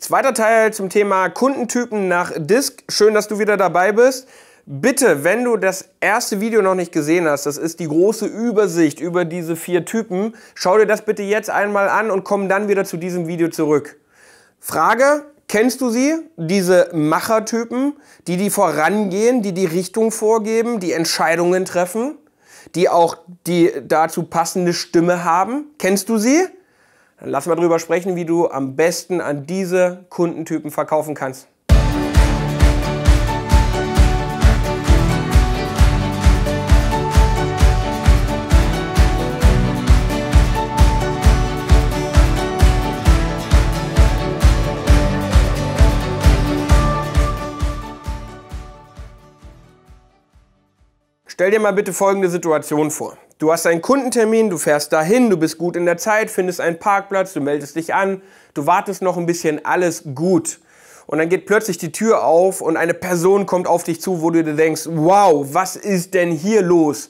Zweiter Teil zum Thema Kundentypen nach Disk. Schön, dass du wieder dabei bist. Bitte, wenn du das erste Video noch nicht gesehen hast, das ist die große Übersicht über diese vier Typen, schau dir das bitte jetzt einmal an und komm dann wieder zu diesem Video zurück. Frage, Kennst du sie? Diese Machertypen, die die vorangehen, die die Richtung vorgeben, die Entscheidungen treffen, die auch die dazu passende Stimme haben? Kennst du sie? Dann lass mal drüber sprechen, wie du am besten an diese Kundentypen verkaufen kannst. Stell dir mal bitte folgende Situation vor. Du hast einen Kundentermin, du fährst dahin, du bist gut in der Zeit, findest einen Parkplatz, du meldest dich an, du wartest noch ein bisschen, alles gut. Und dann geht plötzlich die Tür auf und eine Person kommt auf dich zu, wo du dir denkst, wow, was ist denn hier los?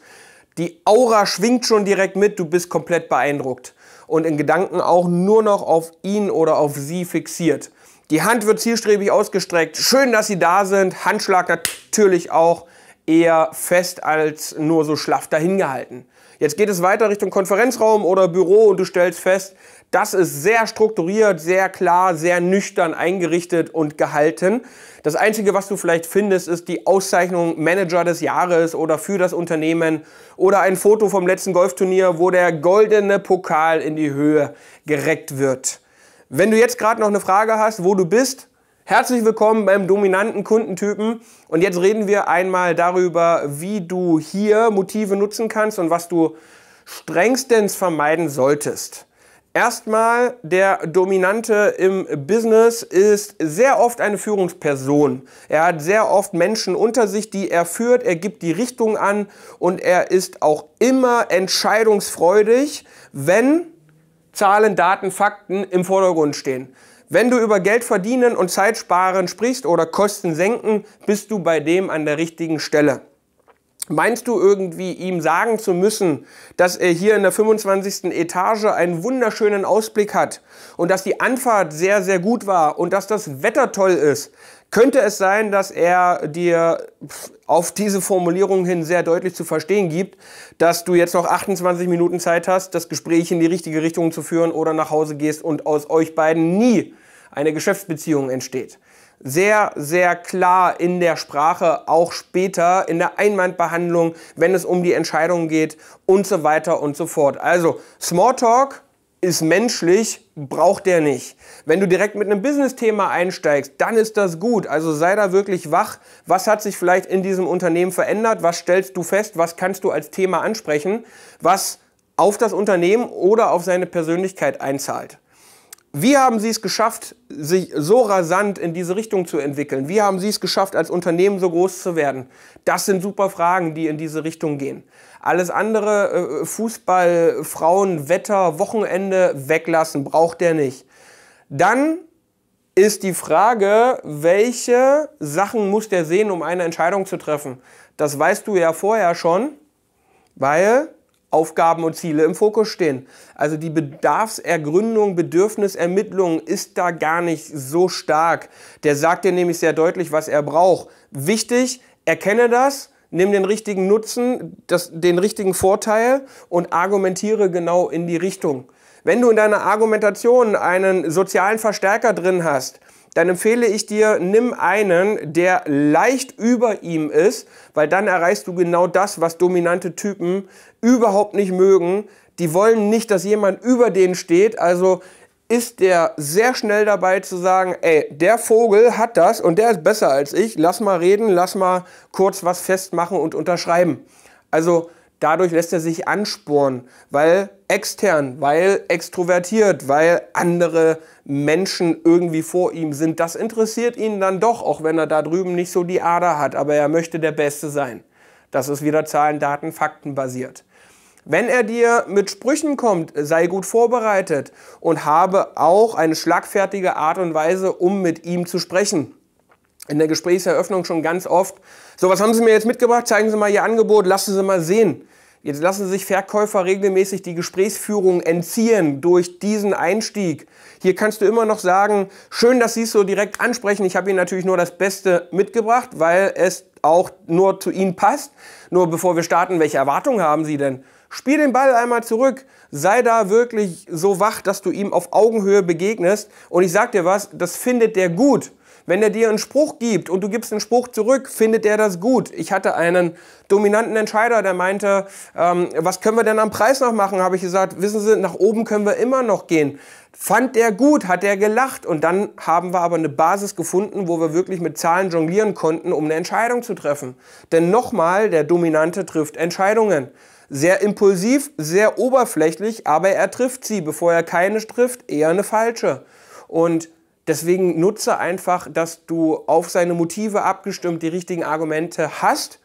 Die Aura schwingt schon direkt mit, du bist komplett beeindruckt und in Gedanken auch nur noch auf ihn oder auf sie fixiert. Die Hand wird zielstrebig ausgestreckt. Schön, dass sie da sind. Handschlag natürlich auch eher fest als nur so schlaff dahingehalten. Jetzt geht es weiter Richtung Konferenzraum oder Büro und du stellst fest, das ist sehr strukturiert, sehr klar, sehr nüchtern eingerichtet und gehalten. Das Einzige, was du vielleicht findest, ist die Auszeichnung Manager des Jahres oder für das Unternehmen oder ein Foto vom letzten Golfturnier, wo der goldene Pokal in die Höhe gereckt wird. Wenn du jetzt gerade noch eine Frage hast, wo du bist, Herzlich willkommen beim dominanten Kundentypen und jetzt reden wir einmal darüber, wie du hier Motive nutzen kannst und was du strengstens vermeiden solltest. Erstmal, der Dominante im Business ist sehr oft eine Führungsperson. Er hat sehr oft Menschen unter sich, die er führt, er gibt die Richtung an und er ist auch immer entscheidungsfreudig, wenn Zahlen, Daten, Fakten im Vordergrund stehen. Wenn du über Geld verdienen und Zeit sparen sprichst oder Kosten senken, bist du bei dem an der richtigen Stelle. Meinst du irgendwie ihm sagen zu müssen, dass er hier in der 25. Etage einen wunderschönen Ausblick hat und dass die Anfahrt sehr, sehr gut war und dass das Wetter toll ist? Könnte es sein, dass er dir auf diese Formulierung hin sehr deutlich zu verstehen gibt, dass du jetzt noch 28 Minuten Zeit hast, das Gespräch in die richtige Richtung zu führen oder nach Hause gehst und aus euch beiden nie eine Geschäftsbeziehung entsteht? sehr, sehr klar in der Sprache, auch später in der Einwandbehandlung, wenn es um die Entscheidung geht und so weiter und so fort. Also Smalltalk ist menschlich, braucht der nicht. Wenn du direkt mit einem Business-Thema einsteigst, dann ist das gut. Also sei da wirklich wach. Was hat sich vielleicht in diesem Unternehmen verändert? Was stellst du fest? Was kannst du als Thema ansprechen? Was auf das Unternehmen oder auf seine Persönlichkeit einzahlt. Wie haben Sie es geschafft, sich so rasant in diese Richtung zu entwickeln? Wie haben Sie es geschafft, als Unternehmen so groß zu werden? Das sind super Fragen, die in diese Richtung gehen. Alles andere, äh, Fußball, Frauen, Wetter, Wochenende, weglassen, braucht der nicht. Dann ist die Frage, welche Sachen muss der sehen, um eine Entscheidung zu treffen? Das weißt du ja vorher schon, weil Aufgaben und Ziele im Fokus stehen. Also die Bedarfsergründung, Bedürfnisermittlung ist da gar nicht so stark. Der sagt dir nämlich sehr deutlich, was er braucht. Wichtig, erkenne das, nimm den richtigen Nutzen, das, den richtigen Vorteil und argumentiere genau in die Richtung. Wenn du in deiner Argumentation einen sozialen Verstärker drin hast, dann empfehle ich dir, nimm einen, der leicht über ihm ist, weil dann erreichst du genau das, was dominante Typen überhaupt nicht mögen. Die wollen nicht, dass jemand über denen steht, also ist der sehr schnell dabei zu sagen, ey, der Vogel hat das und der ist besser als ich, lass mal reden, lass mal kurz was festmachen und unterschreiben. Also Dadurch lässt er sich anspornen, weil extern, weil extrovertiert, weil andere Menschen irgendwie vor ihm sind. Das interessiert ihn dann doch, auch wenn er da drüben nicht so die Ader hat, aber er möchte der Beste sein. Das ist wieder Zahlen, Daten, Fakten basiert. Wenn er dir mit Sprüchen kommt, sei gut vorbereitet und habe auch eine schlagfertige Art und Weise, um mit ihm zu sprechen in der Gesprächseröffnung schon ganz oft, so was haben Sie mir jetzt mitgebracht, zeigen Sie mal Ihr Angebot, lassen Sie mal sehen. Jetzt lassen sich Verkäufer regelmäßig die Gesprächsführung entziehen durch diesen Einstieg. Hier kannst du immer noch sagen, schön, dass Sie es so direkt ansprechen. Ich habe Ihnen natürlich nur das Beste mitgebracht, weil es auch nur zu Ihnen passt. Nur bevor wir starten, welche Erwartungen haben Sie denn? Spiel den Ball einmal zurück. Sei da wirklich so wach, dass du ihm auf Augenhöhe begegnest. Und ich sag dir was, das findet der gut. Wenn er dir einen Spruch gibt und du gibst den Spruch zurück, findet er das gut. Ich hatte einen dominanten Entscheider, der meinte, ähm, was können wir denn am Preis noch machen? Habe ich gesagt, wissen Sie, nach oben können wir immer noch gehen. Fand der gut, hat der gelacht und dann haben wir aber eine Basis gefunden, wo wir wirklich mit Zahlen jonglieren konnten, um eine Entscheidung zu treffen. Denn nochmal, der Dominante trifft Entscheidungen. Sehr impulsiv, sehr oberflächlich, aber er trifft sie. Bevor er keine trifft, eher eine falsche. Und Deswegen nutze einfach, dass du auf seine Motive abgestimmt die richtigen Argumente hast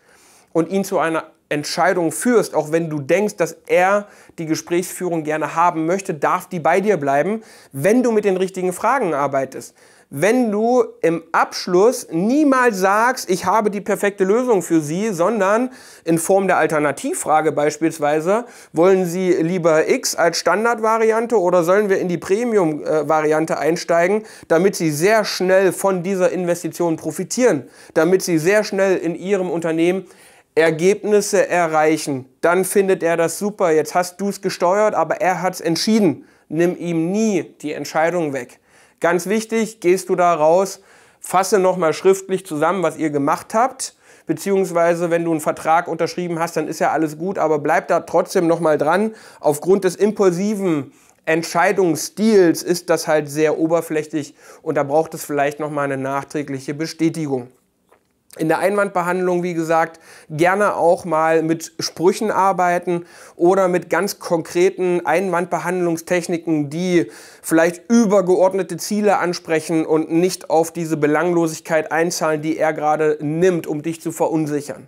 und ihn zu einer Entscheidung führst, auch wenn du denkst, dass er die Gesprächsführung gerne haben möchte, darf die bei dir bleiben, wenn du mit den richtigen Fragen arbeitest wenn du im Abschluss niemals sagst, ich habe die perfekte Lösung für Sie, sondern in Form der Alternativfrage beispielsweise, wollen Sie lieber X als Standardvariante oder sollen wir in die Premium-Variante einsteigen, damit Sie sehr schnell von dieser Investition profitieren, damit Sie sehr schnell in Ihrem Unternehmen Ergebnisse erreichen. Dann findet er das super, jetzt hast du es gesteuert, aber er hat es entschieden. Nimm ihm nie die Entscheidung weg. Ganz wichtig, gehst du da raus, fasse nochmal schriftlich zusammen, was ihr gemacht habt. Beziehungsweise, wenn du einen Vertrag unterschrieben hast, dann ist ja alles gut, aber bleib da trotzdem nochmal dran. Aufgrund des impulsiven Entscheidungsstils ist das halt sehr oberflächlich und da braucht es vielleicht nochmal eine nachträgliche Bestätigung. In der Einwandbehandlung, wie gesagt, gerne auch mal mit Sprüchen arbeiten oder mit ganz konkreten Einwandbehandlungstechniken, die vielleicht übergeordnete Ziele ansprechen und nicht auf diese Belanglosigkeit einzahlen, die er gerade nimmt, um dich zu verunsichern.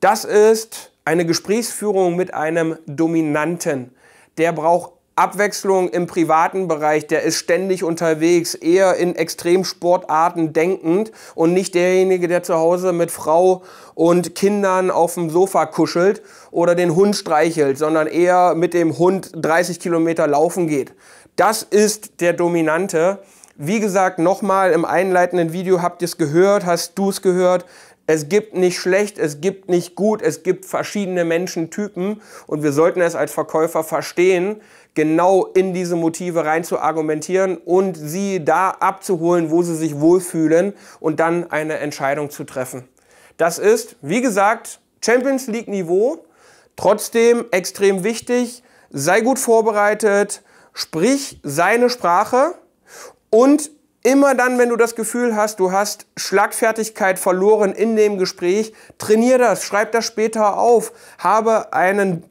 Das ist eine Gesprächsführung mit einem Dominanten. Der braucht Abwechslung im privaten Bereich, der ist ständig unterwegs, eher in Extremsportarten denkend und nicht derjenige, der zu Hause mit Frau und Kindern auf dem Sofa kuschelt oder den Hund streichelt, sondern eher mit dem Hund 30 Kilometer laufen geht. Das ist der Dominante. Wie gesagt, nochmal im einleitenden Video habt ihr es gehört, hast du es gehört. Es gibt nicht schlecht, es gibt nicht gut, es gibt verschiedene Menschentypen und wir sollten es als Verkäufer verstehen, genau in diese Motive rein zu argumentieren und sie da abzuholen, wo sie sich wohlfühlen und dann eine Entscheidung zu treffen. Das ist, wie gesagt, Champions League Niveau, trotzdem extrem wichtig, sei gut vorbereitet, sprich seine Sprache und immer dann, wenn du das Gefühl hast, du hast Schlagfertigkeit verloren in dem Gespräch, trainier das, schreib das später auf, habe einen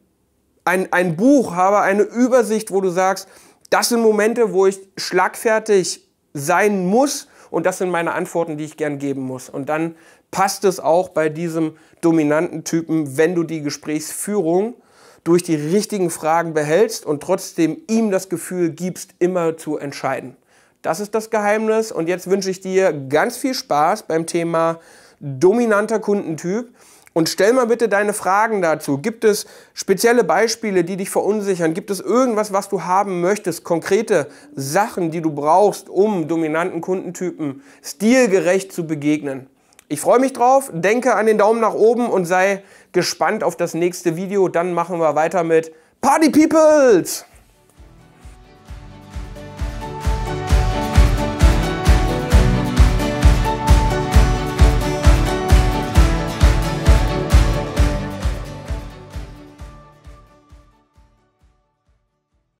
ein, ein Buch habe, eine Übersicht, wo du sagst, das sind Momente, wo ich schlagfertig sein muss und das sind meine Antworten, die ich gern geben muss. Und dann passt es auch bei diesem dominanten Typen, wenn du die Gesprächsführung durch die richtigen Fragen behältst und trotzdem ihm das Gefühl gibst, immer zu entscheiden. Das ist das Geheimnis und jetzt wünsche ich dir ganz viel Spaß beim Thema dominanter Kundentyp. Und stell mal bitte deine Fragen dazu. Gibt es spezielle Beispiele, die dich verunsichern? Gibt es irgendwas, was du haben möchtest? Konkrete Sachen, die du brauchst, um dominanten Kundentypen stilgerecht zu begegnen? Ich freue mich drauf, denke an den Daumen nach oben und sei gespannt auf das nächste Video. Dann machen wir weiter mit Party Peoples!